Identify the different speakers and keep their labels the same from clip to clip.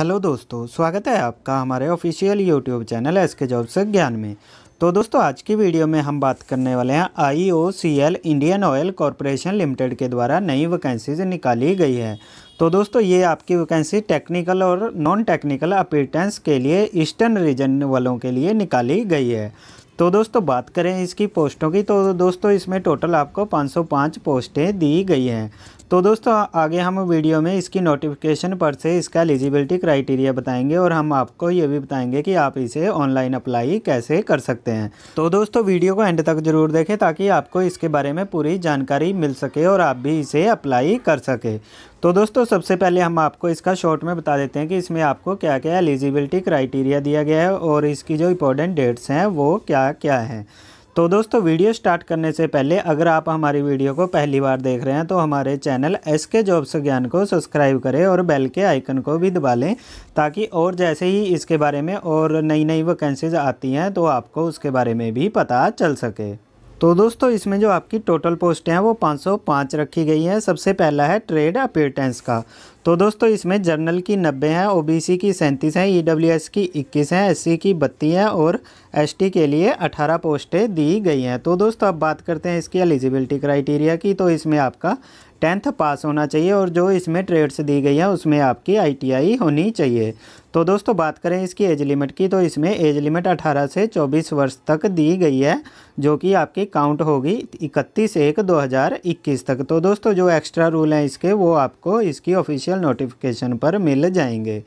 Speaker 1: hello दोस्तों स्वागत है आपका हमारे official YouTube channel S K job से ज्ञान में तो दोस्तों आज की वीडियो में हम बात करने वाले हैं IOCL Indian Oil Corporation Limited के द्वारा नई वैकेंसीज निकाली गई है तो दोस्तों ये आपकी वैकेंसी टेक्निकल और नॉन टेक्निकल अपीटेंस के लिए ईस्टर्न रीजन वालों के लिए निकाली गई है तो दोस्तों बात करें इसकी पोस्टों की तो दोस्तों इसमें टोटल आपको 505 पोस्टें दी गई हैं तो दोस्तों आगे हम वीडियो में इसकी नोटिफिकेशन पर से इसका एलिजिबिलिटी क्राइटेरिया बताएंगे और हम आपको ये भी बताएंगे कि आप इसे ऑनलाइन अप्लाई कैसे कर सकते हैं तो दोस्तों वीडियो को एंड तक ज़रूर देखें ताकि आपको इसके बारे में पूरी जानकारी मिल सके और आप भी इसे अप्लाई कर सके तो दोस्तों सबसे पहले हम आपको इसका शॉर्ट में बता देते हैं कि इसमें आपको क्या क्या एलिजिबिलिटी क्राइटेरिया दिया गया है और इसकी जो इंपॉर्टेंट डेट्स हैं वो क्या क्या हैं तो दोस्तों वीडियो स्टार्ट करने से पहले अगर आप हमारी वीडियो को पहली बार देख रहे हैं तो हमारे चैनल एस के जॉब्स ज्ञान को सब्सक्राइब करें और बेल के आइकन को भी दबा लें ताकि और जैसे ही इसके बारे में और नई नई वैकेंसीज आती हैं तो आपको उसके बारे में भी पता चल सके तो दोस्तों इसमें जो आपकी टोटल पोस्टें हैं वो 505 रखी गई हैं सबसे पहला है ट्रेड अपेटेंस का तो दोस्तों इसमें जर्नल की नब्बे हैं ओबीसी की सैंतीस हैं ईडब्ल्यूएस e की इक्कीस हैं एससी की बत्तीस हैं और एसटी के लिए अठारह पोस्टें दी गई हैं तो दोस्तों अब बात करते हैं इसकी एलिजिबिलिटी क्राइटेरिया की तो इसमें आपका टेंथ पास होना चाहिए और जो इसमें ट्रेड्स दी गई हैं उसमें आपकी आईटीआई होनी चाहिए तो दोस्तों बात करें इसकी एज लिमिट की तो इसमें एज लिमिट 18 से 24 वर्ष तक दी गई है जो कि आपकी काउंट होगी 31 एक 2021 तक तो दोस्तों जो एक्स्ट्रा रूल हैं इसके वो आपको इसकी ऑफिशियल नोटिफिकेशन पर मिल जाएंगे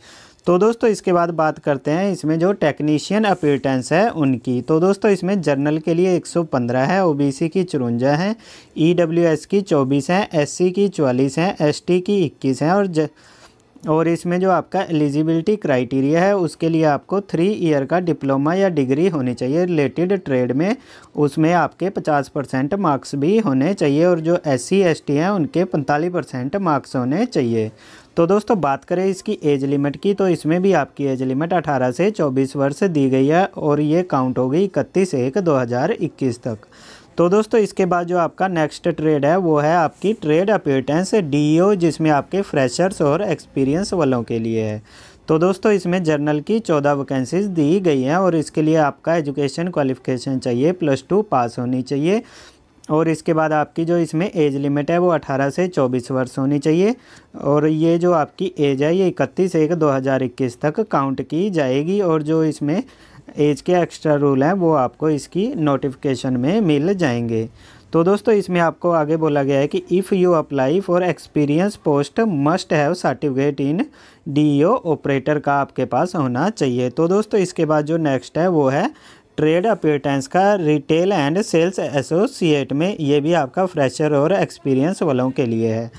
Speaker 1: तो दोस्तों इसके बाद बात करते हैं इसमें जो टेक्नीशियन अपीटेंस है उनकी तो दोस्तों इसमें जर्नल के लिए 115 है ओबीसी की चुरुंजा है ईडब्ल्यूएस e की 24 है एससी की 44 है एसटी की 21 है और ज... और इसमें जो आपका एलिजिबिलिटी क्राइटेरिया है उसके लिए आपको थ्री ईयर का डिप्लोमा या डिग्री होनी चाहिए रिलेटेड ट्रेड में उसमें आपके 50 परसेंट मार्क्स भी होने चाहिए और जो एस सी एस टी हैं उनके 45 परसेंट मार्क्स होने चाहिए तो दोस्तों बात करें इसकी एज लिमिट की तो इसमें भी आपकी एज लिमिट 18 से 24 वर्ष दी गई है और ये काउंट होगी इकतीस एक इक्कीस तक तो दोस्तों इसके बाद जो आपका नेक्स्ट ट्रेड है वो है आपकी ट्रेड अपीटेंस डी जिसमें आपके फ्रेशर्स और एक्सपीरियंस वालों के लिए है तो दोस्तों इसमें जर्नल की चौदह वैकेंसीज दी गई हैं और इसके लिए आपका एजुकेशन क्वालिफिकेशन चाहिए प्लस टू पास होनी चाहिए और इसके बाद आपकी जो इसमें एज लिमिट है वो 18 से 24 वर्ष होनी चाहिए और ये जो आपकी एज है ये 31 एक 2021 तक काउंट की जाएगी और जो इसमें एज के एक्स्ट्रा रूल हैं वो आपको इसकी नोटिफिकेशन में मिल जाएंगे तो दोस्तों इसमें आपको आगे बोला गया है कि if you apply for experience post must have certificate in DEO operator का आपके पास होना चाहिए तो दोस्तों इसके बाद जो नेक्स्ट है वो है ट्रेड अपेटेंस का रिटेल एंड सेल्स एसोसिएट में ये भी आपका फ्रेशर और एक्सपीरियंस वालों के लिए है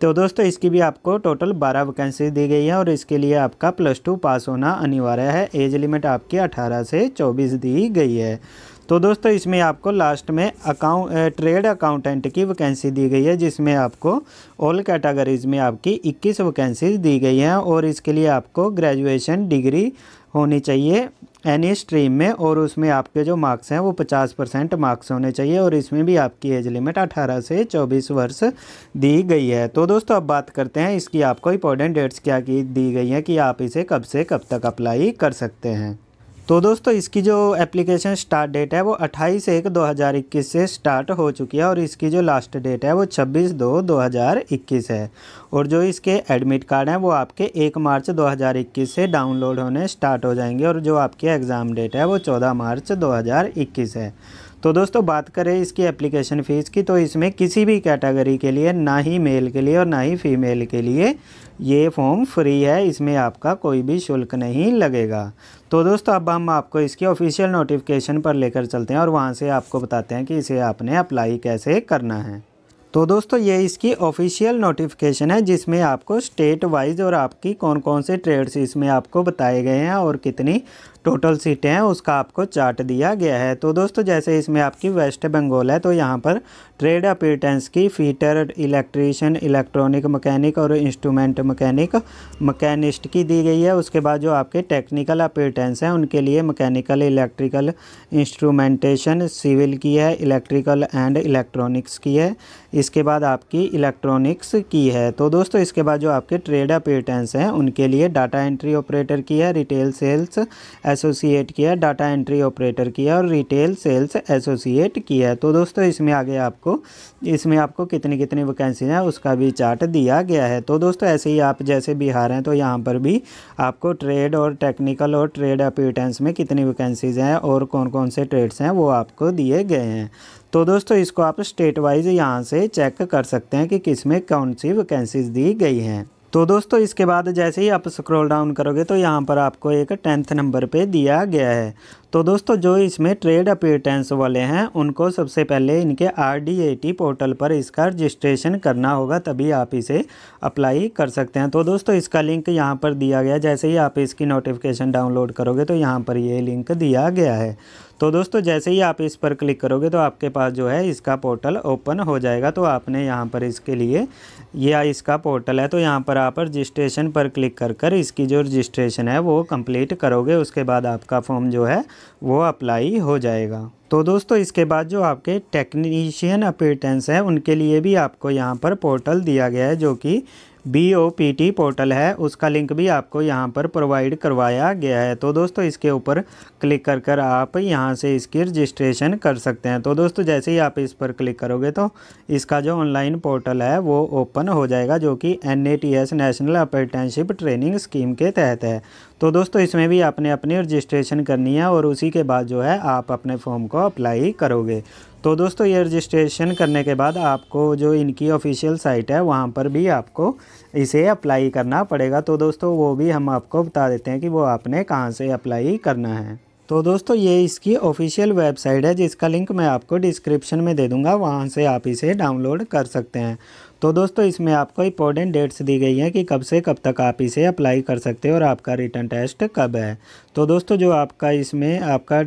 Speaker 1: तो दोस्तों इसकी भी आपको टोटल बारह वैकेंसी दी गई है और इसके लिए आपका प्लस टू पास होना अनिवार्य है एज लिमिट आपकी अठारह से चौबीस दी गई है तो दोस्तों इसमें आपको लास्ट में अकाउंट ट्रेड अकाउंटेंट की वैकेंसी दी गई है जिसमें आपको ऑल कैटेगरीज में आपकी 21 वैकेंसीज दी गई हैं और इसके लिए आपको ग्रेजुएशन डिग्री होनी चाहिए एनी स्ट्रीम में और उसमें आपके जो मार्क्स हैं वो 50 परसेंट मार्क्स होने चाहिए और इसमें भी आपकी एज लिमिट 18 से 24 वर्ष दी गई है तो दोस्तों अब बात करते हैं इसकी आपको इंपॉर्टेंट डेट्स क्या की दी गई हैं कि आप इसे कब से कब तक अप्लाई कर सकते हैं तो दोस्तों इसकी जो एप्लीकेशन स्टार्ट डेट है वो 28 एक 2021 से स्टार्ट हो चुकी है और इसकी जो लास्ट डेट है वो 26 दो 2021 है और जो इसके एडमिट कार्ड हैं वो आपके 1 मार्च 2021 से डाउनलोड होने स्टार्ट हो जाएंगे और जो आपके एग्ज़ाम डेट है वो 14 मार्च 2021 है तो दोस्तों बात करें इसकी एप्लीकेशन फ़ीस की तो इसमें किसी भी कैटेगरी के लिए ना ही मेल के लिए और ना ही फीमेल के लिए ये फॉर्म फ्री है इसमें आपका कोई भी शुल्क नहीं लगेगा तो दोस्तों अब हम आपको इसकी ऑफिशियल नोटिफिकेशन पर लेकर चलते हैं और वहाँ से आपको बताते हैं कि इसे आपने अप्लाई कैसे करना है तो दोस्तों ये इसकी ऑफिशियल नोटिफिकेशन है जिसमें आपको स्टेट वाइज और आपकी कौन कौन से ट्रेड्स इसमें आपको बताए गए हैं और कितनी टोटल सीटें हैं उसका आपको चार्ट दिया गया है तो दोस्तों जैसे इसमें आपकी वेस्ट बंगाल है तो यहाँ पर ट्रेड अपीटेंस की फीटर इलेक्ट्रीशियन इलेक्ट्रॉनिक मकैनिक और इंस्ट्रूमेंट मकैनिक मकैनिस्ट की दी गई है उसके बाद जो आपके टेक्निकल अपीटेंस हैं उनके लिए मकैनिकल इलेक्ट्रिकल इंस्ट्रूमेंटेशन सिविल की है इलेक्ट्रिकल एंड इलेक्ट्रॉनिक्स की है इसके बाद आपकी इलेक्ट्रॉनिक्स की है तो दोस्तों इसके बाद जो आपके ट्रेड अपेटेंस हैं उनके लिए डाटा एंट्री ऑपरेटर की है रिटेल सेल्स एसोसिएट की है डाटा एंट्री ऑपरेटर की है और रिटेल सेल्स एसोसिएट की है तो दोस्तों इसमें आगे आपको इसमें आपको कितनी कितनी वैकेंसी हैं उसका भी चार्ट दिया गया है तो दोस्तों ऐसे ही आप जैसे बिहार हैं तो यहाँ पर भी आपको ट्रेड और टेक्निकल और ट्रेड अपेटेंस में कितनी वैकेंसीज़ हैं और कौन कौन से ट्रेड्स हैं वो आपको दिए गए हैं तो दोस्तों इसको आप स्टेट वाइज यहाँ से चेक कर सकते हैं कि किस में कौन सी वैकेंसीज दी गई हैं तो दोस्तों इसके बाद जैसे ही आप स्क्रॉल डाउन करोगे तो यहाँ पर आपको एक टेंथ नंबर पे दिया गया है तो दोस्तों जो इसमें ट्रेड अपेटेंस वाले हैं उनको सबसे पहले इनके आर पोर्टल पर इसका रजिस्ट्रेशन करना होगा तभी आप इसे अप्लाई कर सकते हैं तो दोस्तों इसका लिंक यहाँ पर दिया गया जैसे ही आप इसकी नोटिफिकेशन डाउनलोड करोगे तो यहाँ पर ये लिंक दिया गया है तो दोस्तों जैसे ही आप इस पर क्लिक करोगे तो आपके पास जो है इसका पोर्टल ओपन हो जाएगा तो आपने यहाँ पर इसके लिए यह इसका पोर्टल है तो यहाँ पर आप रजिस्ट्रेशन पर क्लिक कर कर इसकी जो रजिस्ट्रेशन है वो कंप्लीट करोगे उसके बाद आपका फॉर्म जो है वो अप्लाई हो जाएगा तो दोस्तों इसके बाद जो आपके टेक्नीशियन अपीटेंस हैं उनके लिए भी आपको यहाँ पर पोर्टल दिया गया है जो कि B O P T portal है उसका लिंक भी आपको यहाँ पर प्रोवाइड करवाया गया है तो दोस्तों इसके ऊपर क्लिक कर कर आप यहाँ से इसकी रजिस्ट्रेशन कर सकते हैं तो दोस्तों जैसे ही आप इस पर क्लिक करोगे तो इसका जो ऑनलाइन पोर्टल है वो ओपन हो जाएगा जो कि N national apprenticeship training scheme के तहत है तो दोस्तों इसमें भी आपने अपनी रजिस्ट्रेशन करनी है और उसी के बाद जो है आप अपने फॉर्म को अप्लाई करोगे तो दोस्तों ये रजिस्ट्रेशन करने के बाद आपको जो इनकी ऑफिशियल साइट है वहाँ पर भी आपको इसे अप्लाई करना पड़ेगा तो दोस्तों वो भी हम आपको बता देते हैं कि वो आपने कहाँ से अप्लाई करना है तो दोस्तों ये इसकी ऑफिशियल वेबसाइट है जिसका लिंक मैं आपको डिस्क्रिप्शन में दे दूँगा वहाँ से आप इसे डाउनलोड कर सकते हैं तो दोस्तों इसमें आपको इंपॉर्टेंट डेट्स दी गई हैं कि कब से कब तक आप इसे अप्लाई कर सकते हो और आपका रिटर्न टेस्ट कब है तो दोस्तों जो आपका इसमें आपका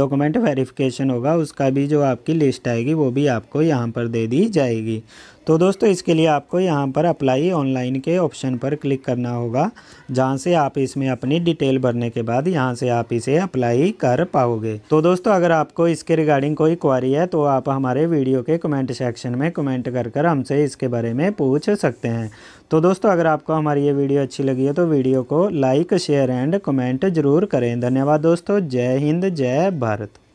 Speaker 1: डॉक्यूमेंट वेरिफिकेशन होगा उसका भी जो आपकी लिस्ट आएगी वो भी आपको यहाँ पर दे दी जाएगी तो दोस्तों इसके लिए आपको यहाँ पर अप्लाई ऑनलाइन के ऑप्शन पर क्लिक करना होगा जहाँ से आप इसमें अपनी डिटेल भरने के बाद यहाँ से आप इसे अप्लाई कर पाओगे तो दोस्तों अगर आपको इसके रिगार्डिंग कोई क्वारी है तो आप हमारे वीडियो के कमेंट सेक्शन में कमेंट कर कर हमसे इस उसके बारे में पूछ सकते हैं तो दोस्तों अगर आपको हमारी ये वीडियो अच्छी लगी है तो वीडियो को लाइक शेयर एंड कमेंट जरूर करें धन्यवाद दोस्तों जय हिंद जय भारत